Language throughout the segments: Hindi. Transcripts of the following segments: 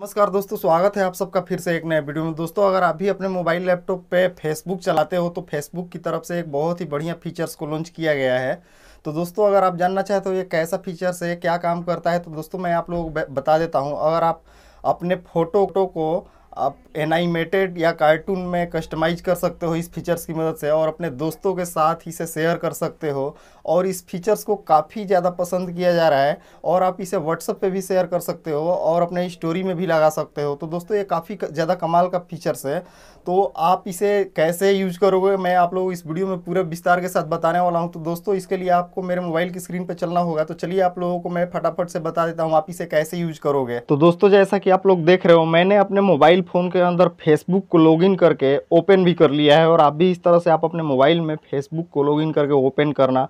नमस्कार दोस्तों स्वागत है आप सबका फिर से एक नए वीडियो में दोस्तों अगर आप भी अपने मोबाइल लैपटॉप पे फेसबुक चलाते हो तो फेसबुक की तरफ से एक बहुत ही बढ़िया फीचर्स को लॉन्च किया गया है तो दोस्तों अगर आप जानना चाहते हो ये कैसा फीचर्स है क्या काम करता है तो दोस्तों मैं आप लोगों को बता देता हूँ अगर आप अपने फोटो को आप एनाइमेटेड या कार्टून में कस्टमाइज कर सकते हो इस फीचर्स की मदद से और अपने दोस्तों के साथ इसे शेयर कर सकते हो और इस फीचर्स को काफ़ी ज़्यादा पसंद किया जा रहा है और आप इसे व्हाट्सअप पे भी शेयर कर सकते हो और अपने स्टोरी में भी लगा सकते हो तो दोस्तों ये काफ़ी ज़्यादा कमाल का फीचर्स है तो आप इसे कैसे यूज करोगे मैं आप लोग इस वीडियो में पूरे विस्तार के साथ बताने वाला हूँ तो दोस्तों इसके लिए आपको मेरे मोबाइल की स्क्रीन पर चलना होगा तो चलिए आप लोगों को मैं फटाफट से बता देता हूँ आप इसे कैसे यूज करोगे तो दोस्तों जैसा कि आप लोग देख रहे हो मैंने अपने मोबाइल फ़ोन के अंदर फेसबुक को लॉगिन करके ओपन भी कर लिया है और आप भी इस तरह से आप अपने मोबाइल में फेसबुक को लॉगिन करके ओपन करना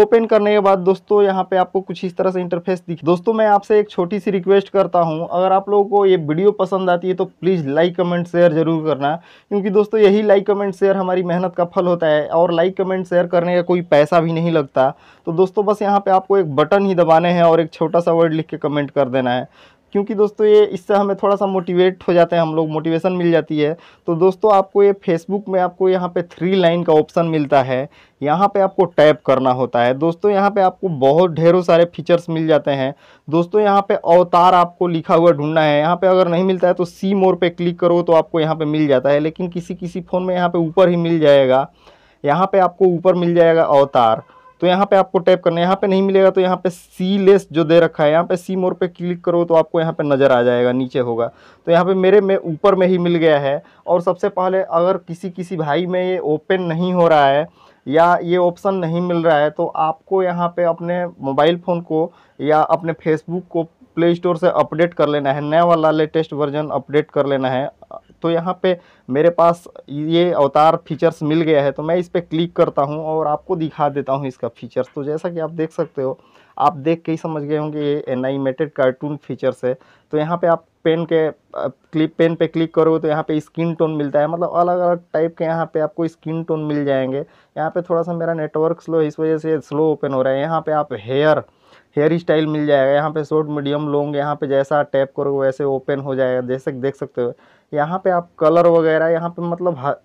ओपन करने के बाद दोस्तों यहाँ पे आपको कुछ इस तरह से इंटरफेस दिख दोस्तों मैं आपसे एक छोटी सी रिक्वेस्ट करता हूँ अगर आप लोगों को ये वीडियो पसंद आती है तो प्लीज़ लाइक कमेंट शेयर जरूर करना क्योंकि दोस्तों यही लाइक कमेंट शेयर हमारी मेहनत का फल होता है और लाइक कमेंट शेयर करने का कोई पैसा भी नहीं लगता तो दोस्तों बस यहाँ पर आपको एक बटन ही दबाने हैं और एक छोटा सा वर्ड लिख के कमेंट कर देना है क्योंकि दोस्तों ये इससे हमें थोड़ा सा मोटिवेट हो जाते हैं हम लोग मोटिवेशन मिल जाती है तो दोस्तों आपको ये फेसबुक में आपको यहाँ पे थ्री लाइन का ऑप्शन मिलता है यहाँ पे आपको टैप करना होता है दोस्तों यहाँ पे आपको बहुत ढेरों सारे फीचर्स मिल जाते हैं दोस्तों यहाँ पे अवतार आपको लिखा हुआ ढूंढना है यहाँ पे अगर नहीं मिलता है तो सी मोर पे क्लिक करो तो आपको यहाँ पे मिल जाता है लेकिन किसी किसी फ़ोन में यहाँ पे ऊपर ही मिल जाएगा यहाँ पे आपको ऊपर मिल जाएगा अवतार तो यहाँ पे आपको टैप करना है यहाँ पे नहीं मिलेगा तो यहाँ पे सी लेस जो दे रखा है यहाँ पे सी मोर पे क्लिक करो तो आपको यहाँ पे नज़र आ जाएगा नीचे होगा तो यहाँ पे मेरे में ऊपर में ही मिल गया है और सबसे पहले अगर किसी किसी भाई में ये ओपन नहीं हो रहा है या ये ऑप्शन नहीं मिल रहा है तो आपको यहाँ पर अपने मोबाइल फ़ोन को या अपने फेसबुक को प्ले स्टोर से अपडेट कर लेना है नया वाला लेटेस्ट वर्जन अपडेट कर लेना है तो यहाँ पे मेरे पास ये अवतार फीचर्स मिल गया है तो मैं इस पर क्लिक करता हूँ और आपको दिखा देता हूँ इसका फीचर्स तो जैसा कि आप देख सकते हो आप देख के ही समझ गए होंगे ये एनाइमेटेड कार्टून फीचर्स है तो यहाँ पे आप पेन के क्लिप पेन पे क्लिक करोगे तो यहाँ पे स्किन टोन मिलता है मतलब अलग अलग टाइप के यहाँ पे आपको स्किन टोन मिल जाएंगे यहाँ पे थोड़ा सा मेरा नेटवर्क स्लो है इस वजह से स्लो ओपन हो रहा है यहाँ पे आप हेयर हेयर स्टाइल मिल जाएगा यहाँ पे शॉर्ट मीडियम लॉन्ग यहाँ पे जैसा टैप करोगे वैसे ओपन हो जाएगा जैसे देख सकते हो यहाँ पे आप कलर वगैरह यहाँ पे मतलब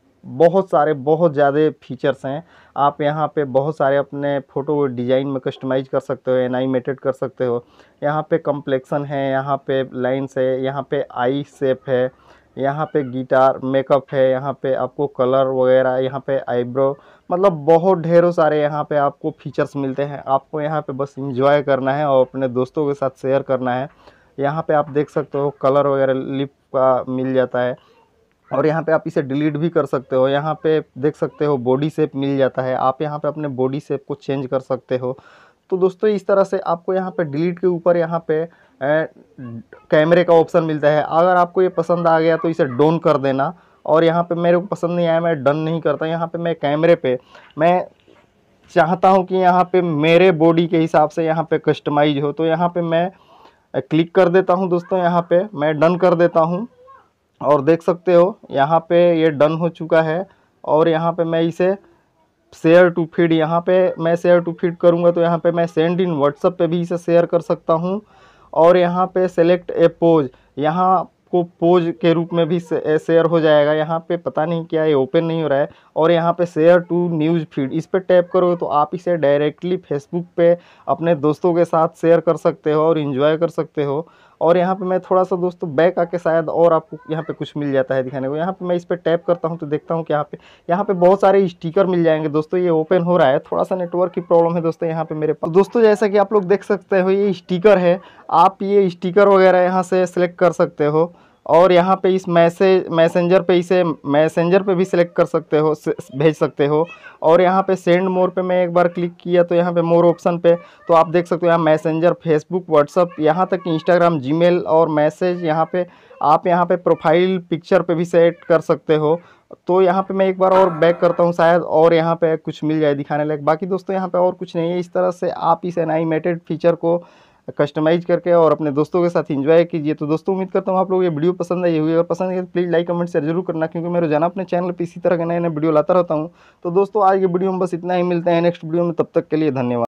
बहुत सारे बहुत ज़्यादा फीचर्स हैं आप यहाँ पे बहुत सारे अपने फ़ोटो डिज़ाइन में कस्टमाइज कर सकते हो एनाइमेटेड कर सकते हो यहाँ पे कम्प्लेक्सन है यहाँ पे लाइन्स है यहाँ पे आई सेप है यहाँ पे गिटार मेकअप है यहाँ पे आपको कलर वगैरह यहाँ पे आईब्रो मतलब बहुत ढेरों सारे यहाँ पे आपको फीचर्स मिलते हैं आपको यहाँ पे बस इंजॉय करना है और अपने दोस्तों के साथ शेयर करना है यहाँ पे आप देख सकते हो कलर वगैरह लिप आपका मिल जाता है और यहाँ पे आप इसे डिलीट भी कर सकते हो यहाँ पे देख सकते हो बॉडी शेप मिल जाता है आप यहाँ पे अपने बॉडी शेप को चेंज कर सकते हो तो दोस्तों इस तरह से आपको यहाँ पे डिलीट के ऊपर यहाँ पे कैमरे का ऑप्शन मिलता है अगर आपको ये पसंद आ गया तो इसे डोन कर देना और यहाँ पे मेरे को पसंद नहीं आया मैं डन नहीं करता यहाँ पर मैं कैमरे पे मैं चाहता हूँ कि यहाँ पर मेरे बॉडी के हिसाब से यहाँ पर कस्टमाइज हो तो यहाँ पर मैं क्लिक कर देता हूँ दोस्तों यहाँ पे मैं डन कर देता हूँ और देख सकते हो यहाँ पे ये डन हो चुका है और यहाँ पे मैं इसे शेयर टू फीड यहाँ पे मैं शेयर टू फीड करूँगा तो यहाँ पे मैं सेंड इन व्हाट्सअप पे भी इसे शेयर कर सकता हूँ और यहाँ पे सेलेक्ट ए पोज यहाँ आपको पोज के रूप में भी शेयर हो जाएगा यहाँ पे पता नहीं क्या ये ओपन नहीं हो रहा है और यहाँ पे शेयर टू न्यूज़ फीड इस पर टैप करोगे तो आप इसे डायरेक्टली फेसबुक पे अपने दोस्तों के साथ शेयर कर सकते हो और इन्जॉय कर सकते हो और यहाँ पे मैं थोड़ा सा दोस्तों बैक आके शायद और आपको यहाँ पे कुछ मिल जाता है दिखाने को यहाँ पे मैं इस पर टैप करता हूँ तो देखता हूँ कि यहाँ पे यहाँ पे बहुत सारे स्टिकर मिल जाएंगे दोस्तों ये ओपन हो रहा है थोड़ा सा नेटवर्क की प्रॉब्लम है दोस्तों यहाँ पे मेरे पास दोस्तों जैसा कि आप लोग देख सकते हो ये स्टीकर है आप ये स्टीकर वगैरह यहाँ से कर सकते हो और यहाँ पे इस मैसेज मैसेंजर पे इसे मैसेंजर पे भी सिलेक्ट कर सकते हो भेज सकते हो और यहाँ पे सेंड मोर पे मैं एक बार क्लिक किया तो यहाँ पे मोर ऑप्शन पे तो आप देख सकते हो यहाँ मैसेंजर फेसबुक व्हाट्सअप यहाँ तक इंस्टाग्राम जीमेल और मैसेज यहाँ पे आप यहाँ पे प्रोफाइल पिक्चर पे भी सेट कर सकते हो तो यहाँ पे मैं एक बार और बैक करता हूँ शायद और यहाँ पे कुछ मिल जाए दिखाने लायक बाकी दोस्तों यहाँ पे और कुछ नहीं है इस तरह से आप इस एनाइमेटेड फीचर को कस्टमाइज करके और अपने दोस्तों के साथ इंजॉय कीजिए तो दोस्तों उम्मीद करता हूँ आप लोग ये वीडियो पसंद आई हुई अगर पसंद है तो प्लीज़ लाइक कमेंट शेयर जरूर करना क्योंकि मैं रोजाना अपने चैनल पर इसी तरह के नए नए वीडियो लाता रहता हूँ तो दोस्तों आज के वीडियो में बस इतना ही मिलता है नेक्स्ट वीडियो में तब तक के लिए धन्यवाद